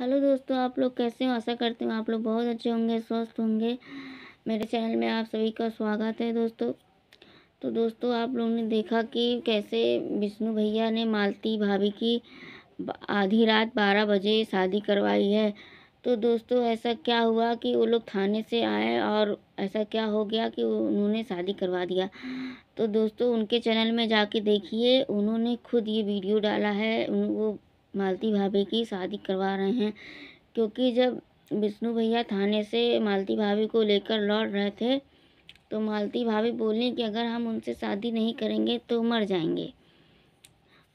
hello दोस्तों आप लोग कैसे हो आशा करते हैं आप लोग बहुत अच्छे होंगे स्वस्थ होंगे मेरे चैनल में आप सभी का स्वागत है दोस्तों तो दोस्तों आप लोगों ने देखा कि कैसे विष्णु भैया ने मालती भाभी की आधी रात बारह बजे शादी करवाई है तो दोस्तों ऐसा क्या हुआ कि वो लोग थाने से आए और ऐसा क्या हो गया कि उन्होंने शादी करवा दिया तो दोस्तों उनके चैनल में जाके देखिए उन्होंने खुद ये वीडियो डाला है वो मालती भाभी की शादी करवा रहे हैं क्योंकि जब विष्णु भैया थाने से मालती भाभी को लेकर लौट रहे थे तो मालती भाभी बोली कि अगर हम उनसे शादी नहीं करेंगे तो मर जाएंगे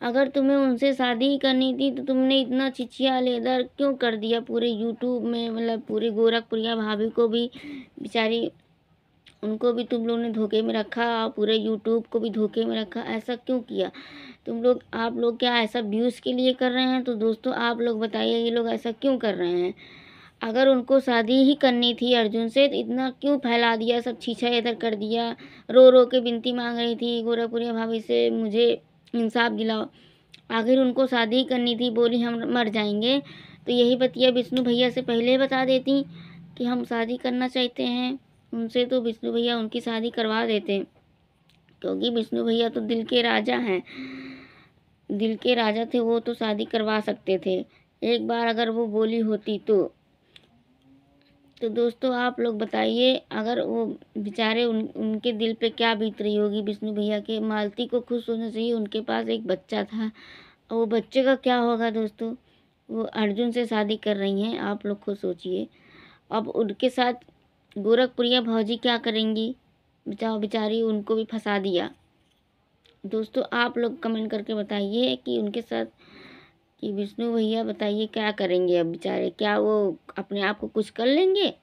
अगर तुम्हें उनसे शादी ही करनी थी तो तुमने इतना छिछिया लेदर क्यों कर दिया पूरे यूट्यूब में मतलब पूरे गोरखपुरिया भाभी को भी बेचारी उनको भी तुम लोग ने धोखे में रखा और पूरे यूट्यूब को भी धोखे में रखा ऐसा क्यों किया तुम लोग आप लोग क्या ऐसा व्यूज़ के लिए कर रहे हैं तो दोस्तों आप लोग बताइए ये लोग ऐसा क्यों कर रहे हैं अगर उनको शादी ही करनी थी अर्जुन से तो इतना क्यों फैला दिया सब छीछा इधर कर दिया रो रो के विनती मांग रही थी गोरखपुरिया भाभी से मुझे इंसाफ दिलाओ आखिर उनको शादी करनी थी बोली हम मर जाएंगे तो यही बतिया विष्णु भैया से पहले बता देती कि हम शादी करना चाहते हैं उनसे तो विष्णु भैया उनकी शादी करवा देते क्योंकि विष्णु भैया तो दिल के राजा हैं दिल के राजा थे वो तो शादी करवा सकते थे एक बार अगर वो बोली होती तो तो दोस्तों आप लोग बताइए अगर वो बेचारे उन उनके दिल पे क्या बीत रही होगी विष्णु भैया के मालती को खुश होना चाहिए उनके पास एक बच्चा था वो बच्चे का क्या होगा दोस्तों वो अर्जुन से शादी कर रही हैं आप लोग खुद सोचिए अब उनके साथ गोरखपुरिया भाजी क्या करेंगी बेचाओ बेचारी उनको भी फंसा दिया दोस्तों आप लोग कमेंट करके बताइए कि उनके साथ कि विष्णु भैया बताइए क्या करेंगे अब बेचारे क्या वो अपने आप को कुछ कर लेंगे